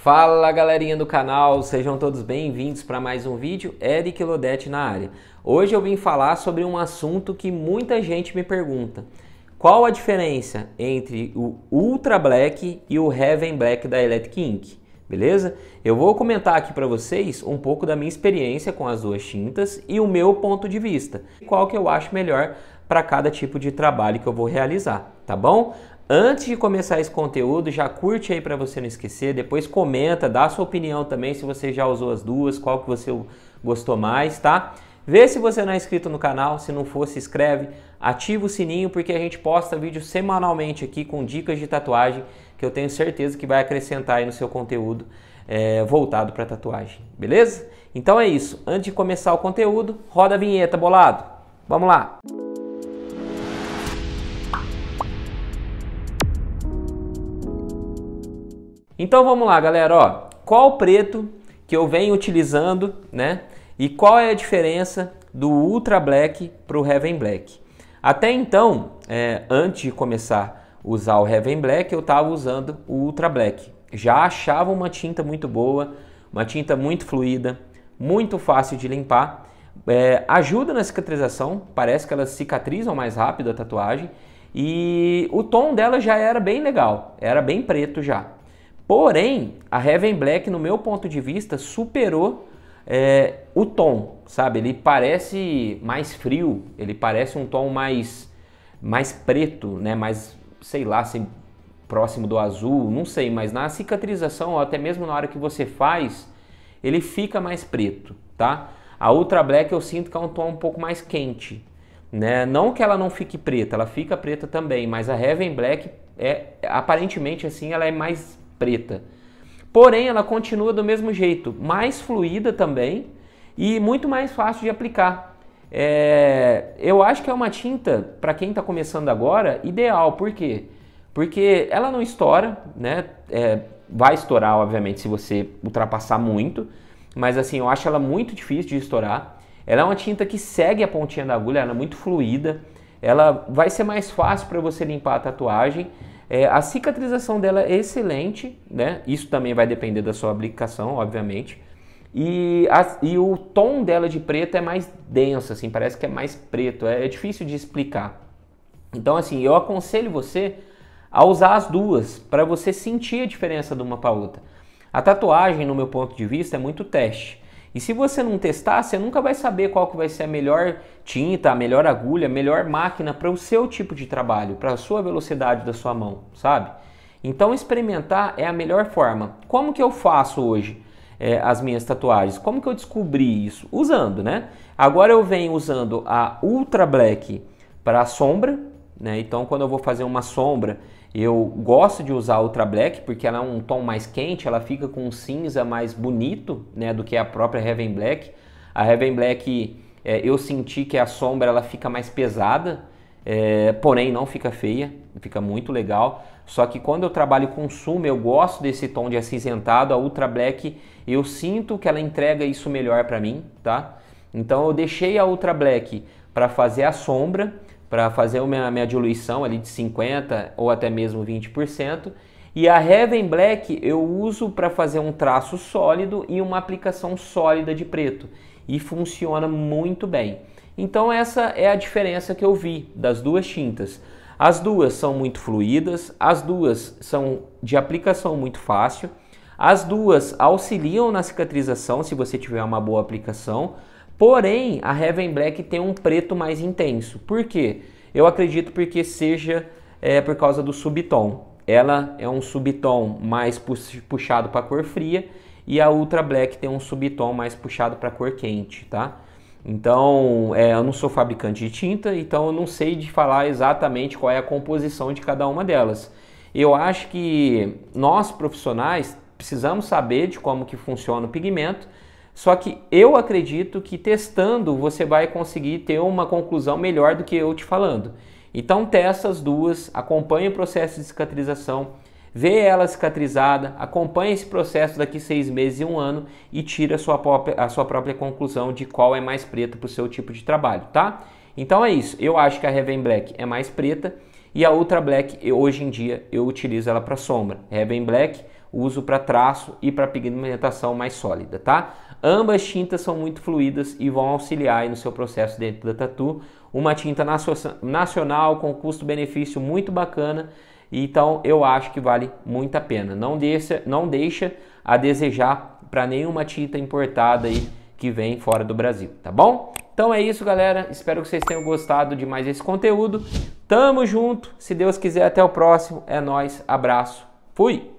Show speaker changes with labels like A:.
A: Fala galerinha do canal, sejam todos bem-vindos para mais um vídeo, Eric Lodete na área. Hoje eu vim falar sobre um assunto que muita gente me pergunta. Qual a diferença entre o Ultra Black e o Heaven Black da Electric Ink? Beleza? Eu vou comentar aqui para vocês um pouco da minha experiência com as duas tintas e o meu ponto de vista. Qual que eu acho melhor para cada tipo de trabalho que eu vou realizar, tá bom? Antes de começar esse conteúdo, já curte aí para você não esquecer, depois comenta, dá a sua opinião também se você já usou as duas, qual que você gostou mais, tá? Vê se você não é inscrito no canal, se não for, se inscreve, ativa o sininho porque a gente posta vídeo semanalmente aqui com dicas de tatuagem que eu tenho certeza que vai acrescentar aí no seu conteúdo é, voltado para tatuagem, beleza? Então é isso, antes de começar o conteúdo, roda a vinheta, bolado! Vamos lá! Então vamos lá, galera, ó, qual preto que eu venho utilizando, né? E qual é a diferença do Ultra Black para o Heaven Black? Até então, é, antes de começar a usar o Heaven Black, eu estava usando o Ultra Black. Já achava uma tinta muito boa, uma tinta muito fluida, muito fácil de limpar. É, ajuda na cicatrização, parece que elas cicatrizam mais rápido a tatuagem. E o tom dela já era bem legal, era bem preto já. Porém, a Heaven Black, no meu ponto de vista, superou é, o tom, sabe? Ele parece mais frio, ele parece um tom mais, mais preto, né? Mais, sei lá, assim, próximo do azul, não sei, mas na cicatrização, ou até mesmo na hora que você faz, ele fica mais preto, tá? A Ultra Black eu sinto que é um tom um pouco mais quente, né? Não que ela não fique preta, ela fica preta também, mas a Heaven Black é aparentemente assim, ela é mais preta. Porém, ela continua do mesmo jeito, mais fluida também e muito mais fácil de aplicar. É, eu acho que é uma tinta, para quem está começando agora, ideal. Por quê? Porque ela não estoura, né? É, vai estourar, obviamente, se você ultrapassar muito. Mas assim, eu acho ela muito difícil de estourar. Ela é uma tinta que segue a pontinha da agulha, ela é muito fluida. Ela vai ser mais fácil para você limpar a tatuagem. É, a cicatrização dela é excelente, né? Isso também vai depender da sua aplicação, obviamente. E, a, e o tom dela de preto é mais denso, assim, parece que é mais preto. É, é difícil de explicar. Então, assim, eu aconselho você a usar as duas para você sentir a diferença de uma para outra. A tatuagem, no meu ponto de vista, é muito teste. E se você não testar, você nunca vai saber qual que vai ser a melhor tinta, a melhor agulha, a melhor máquina para o seu tipo de trabalho, para a sua velocidade da sua mão, sabe? Então experimentar é a melhor forma. Como que eu faço hoje é, as minhas tatuagens? Como que eu descobri isso? Usando, né? Agora eu venho usando a Ultra Black para a sombra, né? Então, quando eu vou fazer uma sombra, eu gosto de usar a Ultra Black porque ela é um tom mais quente, ela fica com um cinza mais bonito né, do que a própria Heaven Black. A Heaven Black, é, eu senti que a sombra ela fica mais pesada, é, porém não fica feia, fica muito legal. Só que quando eu trabalho com suma, eu gosto desse tom de acinzentado. A Ultra Black, eu sinto que ela entrega isso melhor para mim, tá? Então eu deixei a Ultra Black para fazer a sombra para fazer a minha, minha diluição ali de 50% ou até mesmo 20%. E a Heaven Black eu uso para fazer um traço sólido e uma aplicação sólida de preto. E funciona muito bem. Então essa é a diferença que eu vi das duas tintas. As duas são muito fluidas as duas são de aplicação muito fácil, as duas auxiliam na cicatrização se você tiver uma boa aplicação, Porém, a Heaven Black tem um preto mais intenso. Por quê? Eu acredito porque seja é, por causa do subtom. Ela é um subtom mais puxado para a cor fria e a Ultra Black tem um subtom mais puxado para a cor quente, tá? Então, é, eu não sou fabricante de tinta, então eu não sei de falar exatamente qual é a composição de cada uma delas. Eu acho que nós profissionais precisamos saber de como que funciona o pigmento só que eu acredito que testando você vai conseguir ter uma conclusão melhor do que eu te falando. Então testa as duas, acompanha o processo de cicatrização, vê ela cicatrizada, acompanha esse processo daqui seis meses e um ano e tira a sua própria, a sua própria conclusão de qual é mais preta para o seu tipo de trabalho, tá? Então é isso. Eu acho que a Heaven Black é mais preta e a Ultra Black, hoje em dia, eu utilizo ela para sombra. Heaven Black uso para traço e para pigmentação mais sólida, tá? Ambas tintas são muito fluidas e vão auxiliar no seu processo dentro da tatu. Uma tinta nacional com custo-benefício muito bacana, então eu acho que vale muito a pena. Não deixa, não deixa a desejar para nenhuma tinta importada aí que vem fora do Brasil, tá bom? Então é isso, galera. Espero que vocês tenham gostado de mais esse conteúdo. Tamo junto. Se Deus quiser, até o próximo. É nós. Abraço. Fui.